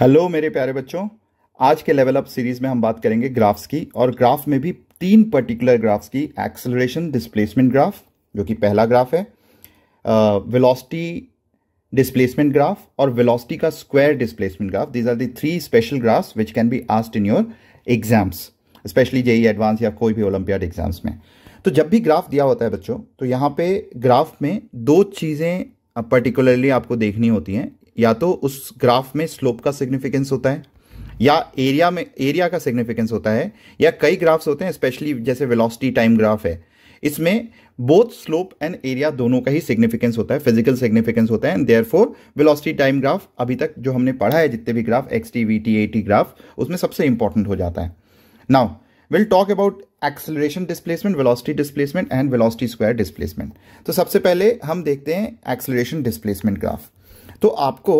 Hello मेरे प्यारे बच्चों आज के लेवल अप सीरीज में हम बात करेंगे ग्राफ्स की और ग्राफ में भी तीन पर्टिकुलर ग्राफ्स की एक्सेलरेशन डिस्प्लेसमेंट ग्राफ जो कि पहला ग्राफ है वेलोसिटी डिस्प्लेसमेंट ग्राफ और वेलोसिटी का square displacement graph these are the three special graphs which can be asked in your exams specially JEE advance या कोई भी ओलंपियाड एग्जाम्स में तो जब भी ग्राफ दिया होता है बच्चों तो यहाँ पे ग्राफ में दो चीज़ें पर्टिकुलरली आपको देखनी होती हैं या तो उस ग्राफ में स्लोप का सिग्निफिकेंस होता है या एरिया में एरिया का सिग्निफिकेंस होता है या कई ग्राफ्स होते हैं स्पेशली जैसे वेलोसिटी टाइम ग्राफ है इसमें बोथ स्लोप एंड एरिया दोनों का ही सिग्निफिकेंस होता है फिजिकल सिग्निफिकेंस होता है and therefore velocity time graph अभी तक जो हमने पढ़ा है जितने भी graph x t v t a t graph उसमें सबसे इंपॉर्टेंट हो जाता है now will talk about acceleration displacement velocity displacement and velocity square displacement तो सबसे पहले हम देखते हैं एक्सेलरेशन डिस्प्लेसमेंट ग्राफ तो आपको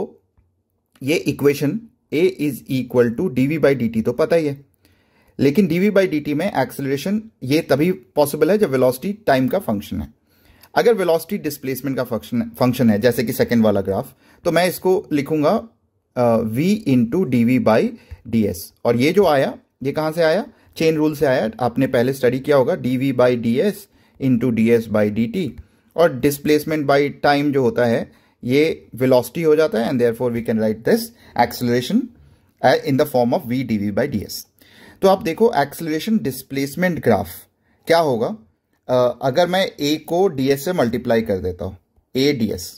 ये equation a is equal to d v by d t तो पता ही है लेकिन d v by d t में एक्सेलरेशन ये तभी पॉसिबल है जब वेलोसिटी टाइम का फंक्शन है अगर वेलोसिटी डिस्प्लेसमेंट का फंक्शन फंक्शन है जैसे कि सेकेंड वाला ग्राफ तो मैं इसको लिखूंगा v into d v by d s और ये जो आया ये कहाँ से आया चेन रूल से आया आपने पहले स्टडी किया होगा d v by d s into d s by d t और डिस्प्लेसमेंट बाई टाइम जो होता है ये वेलोसिटी हो जाता है and there we can write this acceleration in the form of v d v by d s तो आप देखो एक्सेलरेशन डिस्प्लेसमेंट ग्राफ क्या होगा uh, अगर मैं ए को डी एस से मल्टीप्लाई कर देता हूँ ए डी एस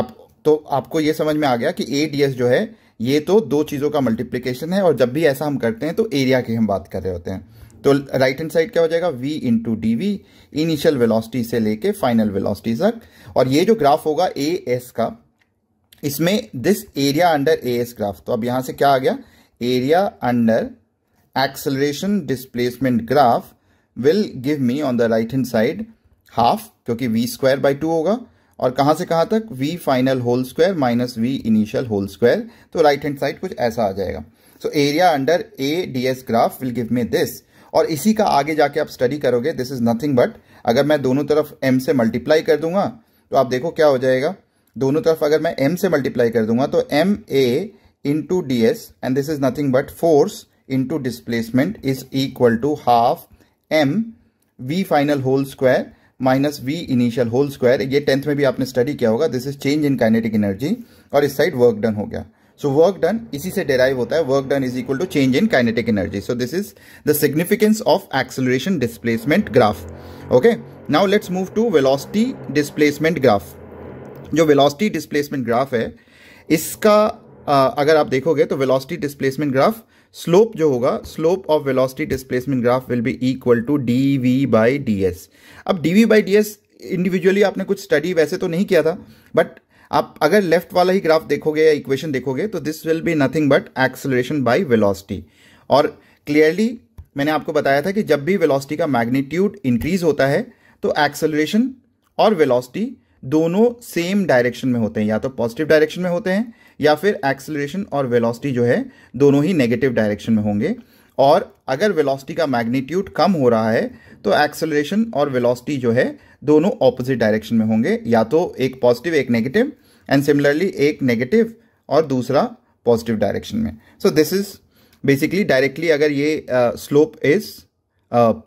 आप तो आपको ये समझ में आ गया कि ए डी एस जो है ये तो दो चीज़ों का मल्टीप्लीकेशन है और जब भी ऐसा हम करते हैं तो एरिया की हम बात कर रहे होते हैं तो राइट हैंड साइड क्या हो जाएगा v into d v initial velocity से लेके फाइनल वेलोसिटी तक और ये जो ग्राफ होगा ए एस का इसमें this area under a s graph तो अब यहां से क्या आ गया area under acceleration displacement graph will give me on the right hand side half क्योंकि वी स्क्वायर बाई टू होगा और कहां से कहां तक v final whole square minus v initial whole square तो राइट हैंड साइड कुछ ऐसा आ जाएगा so area under a d s graph will give me this और इसी का आगे जाके आप स्टडी करोगे दिस इज नथिंग बट अगर मैं दोनों तरफ एम से मल्टीप्लाई कर दूंगा तो आप देखो क्या हो जाएगा दोनों तरफ अगर मैं एम से मल्टीप्लाई कर दूंगा तो m a into d s and this is nothing but force into displacement is equal to half m v final whole square minus v initial whole square ये टेंथ में भी आपने स्टडी किया होगा this is change in kinetic energy और इस side work done हो गया सो वर्क डन इसी से डेराइव होता है work done is equal to change in kinetic energy so this is the significance of acceleration displacement graph okay now let's move to velocity displacement graph जो velocity displacement graph है इसका uh, अगर आप देखोगे तो velocity displacement graph slope जो होगा slope of velocity displacement graph will be equal to d v by d s अब d v by d s individually आपने कुछ स्टडी वैसे तो नहीं किया था बट आप अगर लेफ्ट वाला ही ग्राफ देखोगे या इक्वेशन देखोगे तो this will be nothing but acceleration by velocity और क्लियरली मैंने आपको बताया था कि जब भी वेलोसिटी का मैग्नीट्यूड इंक्रीज होता है तो एक्सेलरेशन और वेलोसिटी दोनों सेम डायरेक्शन में होते हैं या तो पॉजिटिव डायरेक्शन में होते हैं या फिर एक्सेलरेशन और वेलोसिटी जो है दोनों ही नेगेटिव डायरेक्शन में होंगे और अगर वेलोसिटी का मैग्नीट्यूड कम हो रहा है तो एक्सेलरेशन और वेलोसिटी जो है दोनों ऑपोजिट डायरेक्शन में होंगे या तो एक पॉजिटिव एक नेगेटिव एंड सिमिलरली एक नेगेटिव और दूसरा पॉजिटिव डायरेक्शन में so this is basically directly अगर ये स्लोप इज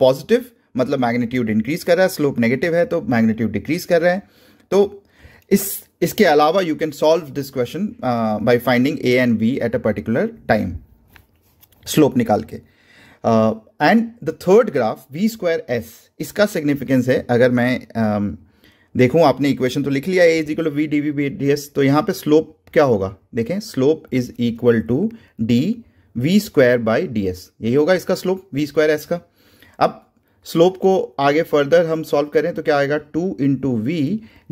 पॉजिटिव मतलब मैग्नीट्यूड इंक्रीज कर रहा है स्लोप नेगेटिव है तो मैग्नीट्यूड डिक्रीज कर रहा है तो इस इसके अलावा you can solve this question by finding a and b at a particular time slope निकाल के and the third graph v square s इसका सिग्निफिकेंस है अगर मैं uh, देखूं आपने इक्वेशन तो लिख लिया a is equal to v d v d s तो यहाँ पे स्लोप क्या होगा देखें slope is equal to d v square by d s यही होगा इसका स्लोप वी स्क्वायर एस का अब स्लोप को आगे फर्दर हम सॉल्व करें तो क्या आएगा two into v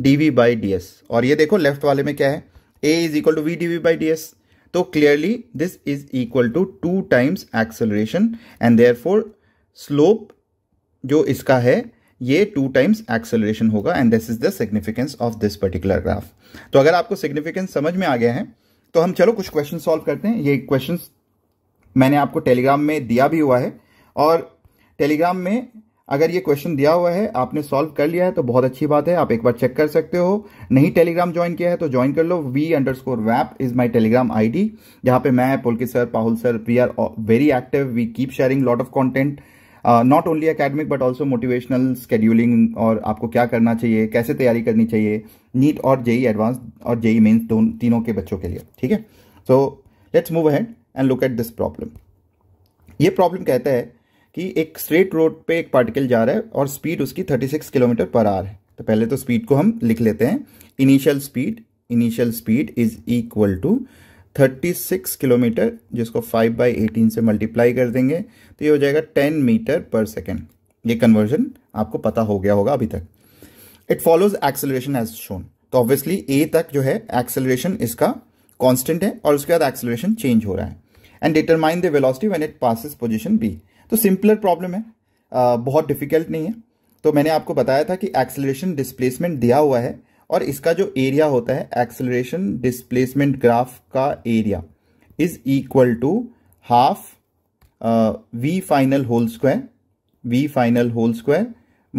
d v by d s और ये देखो लेफ्ट वाले में क्या है a is equal to v d v by d s तो clearly this is equal to two times acceleration and therefore slope जो इसका है ये टू टाइम्स एक्सेलरेशन होगा and this is the significance of this particular graph तो अगर आपको significance समझ में आ गया है तो हम चलो कुछ क्वेश्चन सॉल्व करते हैं ये क्वेश्चन मैंने आपको टेलीग्राम में दिया भी हुआ है और टेलीग्राम में अगर ये क्वेश्चन दिया हुआ है आपने सॉल्व कर लिया है तो बहुत अच्छी बात है आप एक बार चेक कर सकते हो नहीं टेलीग्राम ज्वाइन किया है तो ज्वाइन कर लो v underscore wap is my Telegram ID डी जहां पे मैं Pulkit sir Pahul sir we are very active we keep sharing lot of content not only academic but also motivational scheduling और आपको क्या करना चाहिए कैसे तैयारी करनी चाहिए नीट और जेई एडवांस e और जेई मेन्स दोनों तीनों के बच्चों के लिए ठीक है so let's move ahead and look at this problem ये प्रॉब्लम कहता है कि एक स्ट्रेट रोड पे एक पार्टिकल जा रहा है और स्पीड उसकी 36 किलोमीटर पर आर है तो पहले तो स्पीड को हम लिख लेते हैं initial speed initial speed is equal to 36 kilometre जिसको 5 बाई एटीन से मल्टीप्लाई कर देंगे तो ये हो जाएगा 10 मीटर पर सेकेंड ये कन्वर्जन आपको पता हो गया होगा अभी तक it follows acceleration as shown तो ऑब्वियसली ए तक जो है एक्सेलरेशन इसका कॉन्स्टेंट है और उसके बाद एक्सेलरेशन चेंज हो रहा है and determine the velocity when it passes position b तो सिंपलर प्रॉब्लम है आ, बहुत डिफिकल्ट नहीं है तो मैंने आपको बताया था कि एक्सेलरेशन डिस्प्लेसमेंट दिया हुआ है और इसका जो एरिया होता है एक्सेलरेशन डिस्प्लेसमेंट ग्राफ का area is equal to half v final whole square v final whole square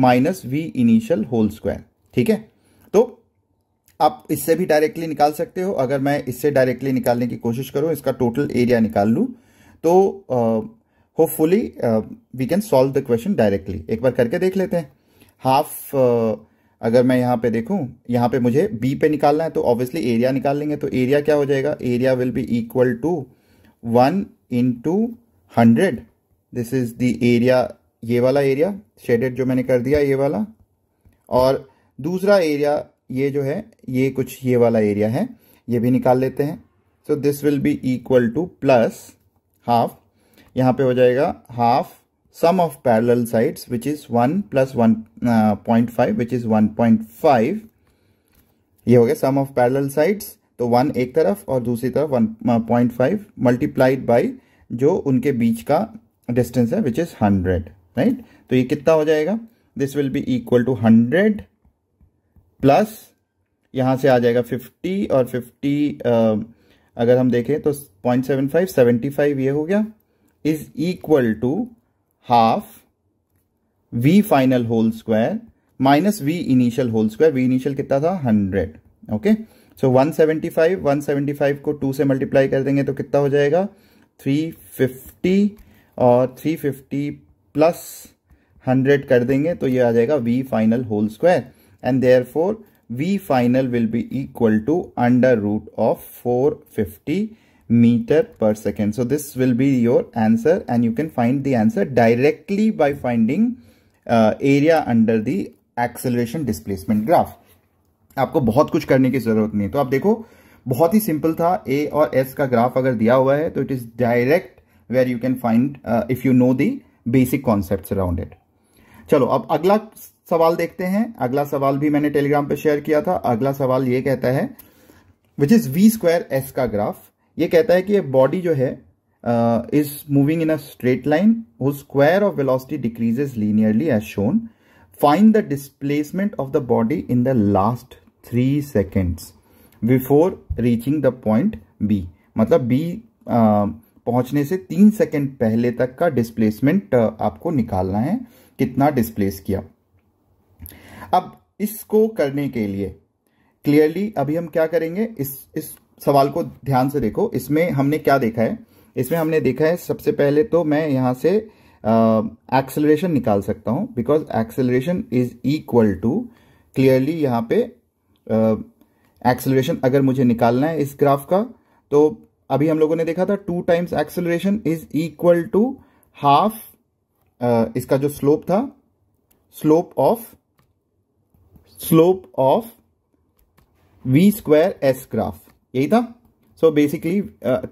minus v initial whole square ठीक है तो आप इससे भी डायरेक्टली निकाल सकते हो अगर मैं इससे डायरेक्टली निकालने की कोशिश करूँ इसका टोटल एरिया निकाल लूं तो hopefully we can solve the question directly एक बार करके देख लेते हैं हाफ uh, अगर मैं यहाँ पे देखूँ यहाँ पे मुझे बी पे निकालना है तो ऑब्वियसली एरिया निकाल लेंगे तो एरिया क्या हो जाएगा area will be equal to one into hundred this is the area ये वाला एरिया शेडेड जो मैंने कर दिया ये वाला और दूसरा एरिया ये जो है ये कुछ ये वाला एरिया है ये भी निकाल लेते हैं so this will be equal to plus half यहाँ पे हो जाएगा half sum of parallel sides which is one plus one point five which is one point five ये हो गया सम ऑफ पैरेलल साइड्स तो वन एक तरफ और दूसरी तरफ one point five multiplied by जो उनके बीच का डिस्टेंस है विच इज हंड्रेड राइट तो ये कितना हो जाएगा this will be equal to hundred plus यहां से आ जाएगा फिफ्टी और फिफ्टी uh, अगर हम देखें तो point seven five seventy five ये हो गया is equal to half v final whole square minus v initial whole square v initial कितना था हंड्रेड ओके सो 175 175 को 2 से मल्टीप्लाई कर देंगे तो कितना हो जाएगा 350 और 350 प्लस 100 कर देंगे तो ये आ जाएगा v final whole square and therefore v final will be equal to under root of 450 fifty meter per second. So this will be your answer and you can find the answer directly by finding uh, area under the acceleration displacement graph आपको बहुत कुछ करने की जरूरत नहीं तो आप देखो बहुत ही सिंपल था ए और एस का ग्राफ अगर दिया हुआ है तो it is direct where you can find if you know the basic concept around it चलो अब अगला सवाल देखते हैं अगला सवाल भी मैंने टेलीग्राम पर शेयर किया था अगला सवाल ये कहता है which is v square s का ग्राफ ये कहता है कि बॉडी जो है is moving in a straight line who square of velocity decreases linearly as shown find the displacement of the body in the last three seconds before reaching the point b मतलब b पहुंचने से तीन second पहले तक का displacement आपको निकालना है कितना डिस्प्लेस किया अब इसको करने के लिए क्लियरली अभी हम क्या करेंगे इस इस सवाल को ध्यान से देखो इसमें हमने क्या देखा है इसमें हमने देखा है सबसे पहले तो मैं यहां से एक्सेलरेशन uh, निकाल सकता हूं because acceleration is equal to clearly यहां पे एक्सेलरेशन uh, अगर मुझे निकालना है इस ग्राफ का तो अभी हम लोगों ने देखा था two times acceleration is equal to half इसका जो स्लोप था slope of slope of v square s graph यही था so basically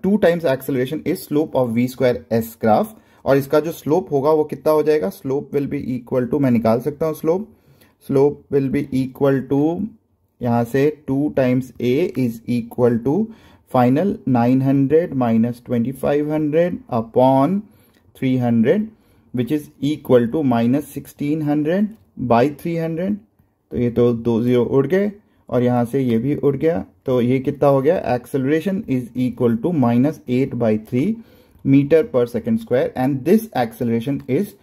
two times acceleration is slope of v square s graph और इसका जो स्लोप होगा वो कितना हो जाएगा slope will be equal to मैं निकाल सकता हूँ slope slope will be equal to यहां से two times a is equal to final nine hundred minus twenty five hundred upon three hundred which is equal to minus sixteen hundred by three hundred तो ये तो दो zero उड़ गए और यहां से ये भी उड़ गया तो ये कितना हो गया acceleration is equal to minus eight by three metre per second square and this acceleration is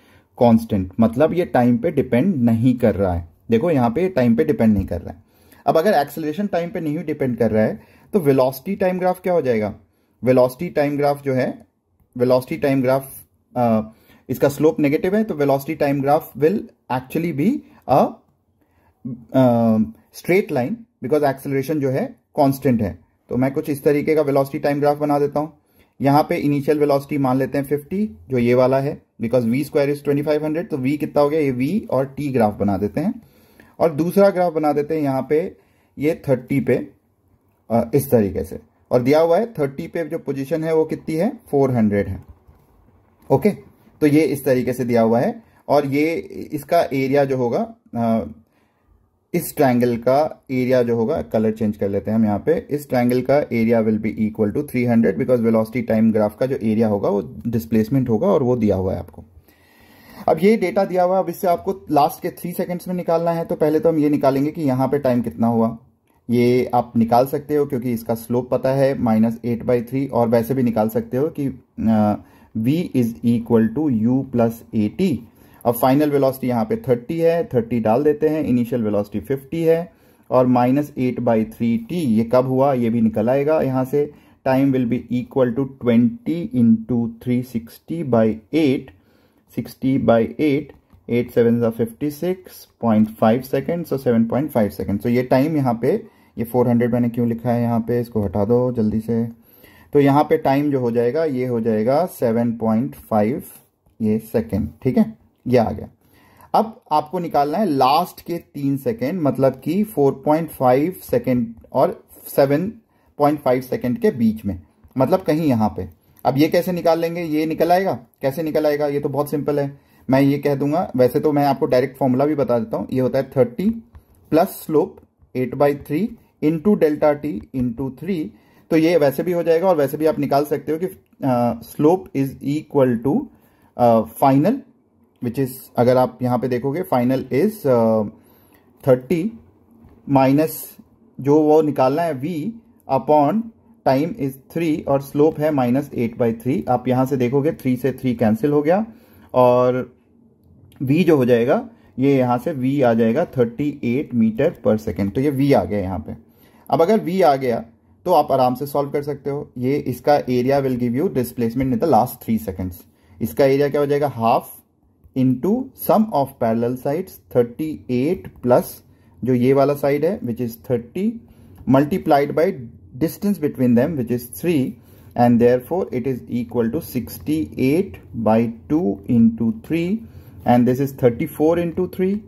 constant मतलब ये टाइम पे डिपेंड नहीं कर रहा है देखो यहां पे टाइम पे डिपेंड नहीं कर रहा है अब अगर एक्सेलरेशन टाइम पे नहीं डिपेंड कर रहा है तो वेलोसिटी टाइम ग्राफ क्या हो जाएगा वेलोसिटी टाइम ग्राफ जो है वेलोसिटी टाइम ग्राफ इसका स्लोप नेगेटिव है तो velocity time graph will actually be a straight line because acceleration जो है कॉन्स्टेंट है तो मैं कुछ इस तरीके का वेलोसिटी टाइम ग्राफ बना देता हूं यहां पे इनिशियल वेलोसिटी मान लेते हैं 50 जो ये वाला है बिकॉज वी स्क्वायर इज 2500 तो वी कितना हो गया ये वी और टी ग्राफ बना देते हैं और दूसरा ग्राफ बना देते हैं यहां पे ये 30 पे इस तरीके से और दिया हुआ है 30 पे जो पोजीशन है वो कितनी है 400 है ओके तो ये इस तरीके से दिया हुआ है और ये इसका एरिया जो होगा इस ट्रायंगल का एरिया जो होगा कलर चेंज कर लेते हैं हम यहाँ पे इस ट्रायंगल का area will be equal to 300 because velocity time graph का जो एरिया होगा वो डिस्प्लेसमेंट होगा और वो दिया हुआ है आपको अब ये डेटा दिया हुआ है अब इससे आपको लास्ट के थ्री सेकेंड्स में निकालना है तो पहले तो हम ये निकालेंगे कि यहाँ पे टाइम कितना हुआ ये आप निकाल सकते हो क्योंकि इसका स्लोप पता है माइनस एट बाई थ्री और वैसे भी निकाल सकते हो कि v is equal to u plus a t अब फाइनल वेलोसिटी यहाँ पे 30 है 30 डाल देते हैं इनिशियल वेलोसिटी 50 है और minus eight by three t ये कब हुआ ये भी निकल आएगा यहाँ से time will be equal to twenty into three sixty by eight sixty by eight eight seven ज़ा fifty six point five second so seven point five second so ये टाइम यहाँ पे ये फोर हंड्रेड मैंने क्यों लिखा है यहाँ पे इसको हटा दो जल्दी से तो यहाँ पे टाइम जो हो जाएगा ये हो जाएगा सेवन पॉइंट फाइव ये सेकेंड ठीक है ये आ गया अब आपको निकालना है लास्ट के तीन सेकेंड मतलब कि 4.5 सेकेंड और 7.5 सेकेंड के बीच में मतलब कहीं यहां पे अब ये कैसे निकाल लेंगे ये निकल आएगा कैसे निकल आएगा ये तो बहुत सिंपल है मैं ये कह दूंगा वैसे तो मैं आपको डायरेक्ट फॉर्मूला भी बता देता हूं ये होता है thirty plus slope eight by three into delta t into three तो ये वैसे भी हो जाएगा और वैसे भी आप निकाल सकते हो कि slope is equal to final which is अगर आप यहाँ पे देखोगे फाइनल इज थर्टी माइनस जो वो निकालना है v upon time is three और स्लोप है माइनस एट बाई थ्री आप यहां से देखोगे थ्री से थ्री कैंसिल हो गया और वी जो हो जाएगा ये यहां से वी आ जाएगा thirty eight metre per second तो ये वी आ गया यहां पे अब अगर वी आ गया तो आप आराम से सॉल्व कर सकते हो ये इसका area will give you displacement in the last three seconds इसका एरिया क्या हो जाएगा half into sum of parallel sides 38 plus jo ye side which is 30 multiplied by distance between them which is 3 and therefore it is equal to 68 by 2 into 3 and this is 34 into 3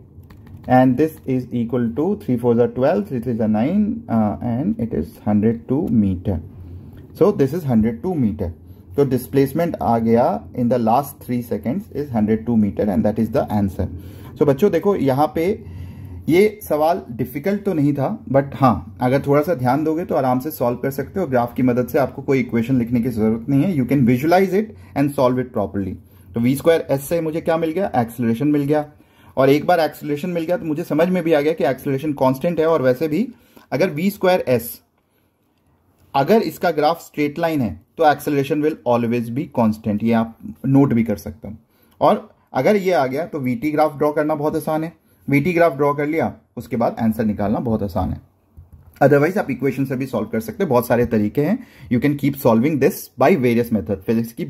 and this is equal to 3 4 is a 12 this is a 9 uh, and it is 102 meter so this is 102 meter तो displacement आ गया the last three three is hundred 102 metre and that is the answer so बच्चों देखो यहां पे ये सवाल difficult तो नहीं था बट हाँ अगर थोड़ा सा ध्यान दोगे तो आराम से सॉल्व कर सकते हो ग्राफ की मदद से आपको कोई इक्वेशन लिखने की जरूरत नहीं है you can visualise it and solve it properly तो वी स्क्वायर एस से मुझे क्या मिल गया एक्सलेशन मिल गया और एक बार एक्सलेशन मिल गया तो मुझे समझ में भी आ गया कि एक्सलेशन कॉन्स्टेंट है और वैसे भी अगर वी स्क्वायर एस अगर इसका ग्राफ स्ट्रेट लाइन है तो acceleration will always be constant ये आप नोट भी कर सकते हो और अगर ये आ गया तो वीटी ग्राफ ड्रॉ करना बहुत आसान है वीटी ग्राफ ड्रॉ कर लिया उसके बाद आंसर निकालना बहुत आसान है अदरवाइज आप इक्वेशन से भी सॉल्व कर सकते हैं बहुत सारे तरीके हैं you can keep solving this by various method physics की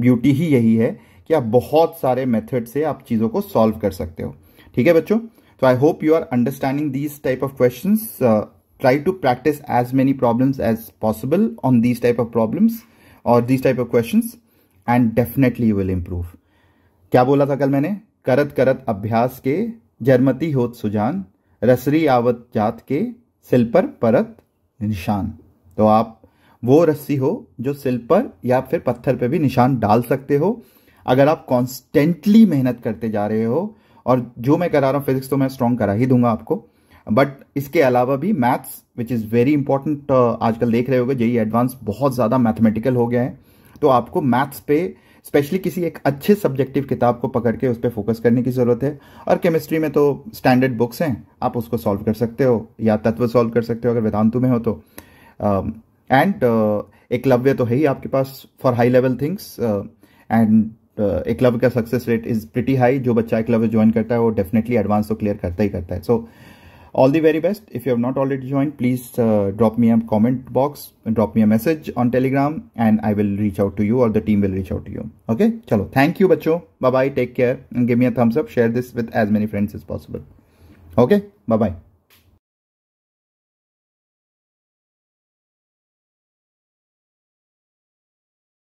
ब्यूटी ही यही है कि आप बहुत सारे मेथड से आप चीज़ों को सॉल्व कर सकते हो ठीक है बच्चों तो I hope you are understanding these type of question try to practice as many problems as possible on these type of problems और these type of question and definitely you will improve क्या बोला था कल मैंने करत करत अभ्यास के जरमती होत सुजान रसरी आवत जात के सिल पर परत निशान तो आप वो रस्सी हो जो सिल पर या फिर पत्थर पे भी निशान डाल सकते हो अगर आप कॉन्स्टेंटली मेहनत करते जा रहे हो और जो मैं करा रहा हूँ फिजिक्स तो मैं स्ट्रॉन्ग करा ही दूंगा आपको बट इसके अलावा भी maths which is very important आजकल देख रहे हो जेई एडवांस बहुत ज़्यादा मैथमेटिकल हो गया है तो आपको मैथ्स पे स्पेशली किसी एक अच्छे सब्जेक्टिव किताब को पकड़ के उस पर फोकस करने की ज़रूरत है और केमिस्ट्री में तो स्टैंडर्ड बुक्स हैं आप उसको सॉल्व कर सकते हो या तत्व सॉल्व कर सकते हो अगर वेदांतु में हो तो and um, uh, uh, Eklavya तो है ही आपके पास for high level things and Eklavya का success rate is pretty high जो बच्चा एकलव्य ज्वाइन करता है वो डेफिनेटली एडवांस तो क्लियर करता ही करता है सो so, all the very best if you have not already joined please uh, drop me a comment box and drop me a message on telegram and i will reach out to you or the team will reach out to you okay chalo thank you bacho bye bye take care and give me a thumbs up share this with as many friends as possible okay bye bye